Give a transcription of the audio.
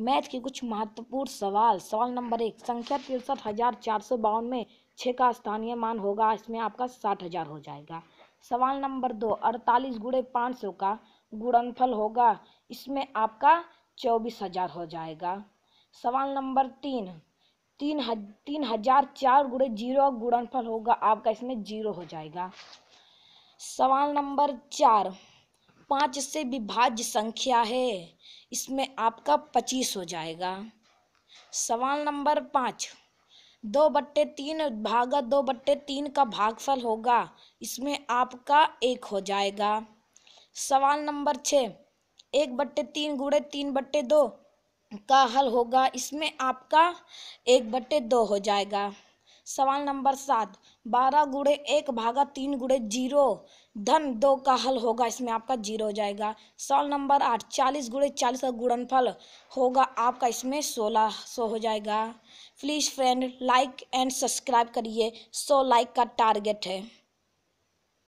math के कुछ महत्वपूर्ण सवाल सवाल नंबर एक संख्या तिरसठ हजार चार सौ बावन में छः का स्थानीय मान होगा इसमें आपका साठ हजार हो जाएगा सवाल नंबर दो अड़तालीस गुड़े पाँच सौ का गुणनफल होगा इसमें आपका चौबीस हजार हो जाएगा सवाल नंबर तीन तीन हज तीन हजार चार गुड़े जीरो गुणनफल होगा आपका इसमें जीरो हो जाएगा सवाल नंबर चार पाँच से विभाज्य संख्या है इसमें आपका पच्चीस हो जाएगा सवाल नंबर पाँच दो बट्टे तीन भागा दो बट्टे तीन का भागफल होगा इसमें आपका एक हो जाएगा सवाल नंबर छः एक बट्टे तीन गुड़े तीन बट्टे दो का हल होगा इसमें आपका एक बट्टे दो हो जाएगा सवाल नंबर सात बारह गुड़े एक भागा तीन गुड़े जीरो धन दो का हल होगा इसमें आपका जीरो हो जाएगा सवाल नंबर आठ चालीस गुड़े चालीस का गुणनफल होगा आपका इसमें सोलह सौ हो जाएगा please friend like and subscribe करिए सौ लाइक का टारगेट है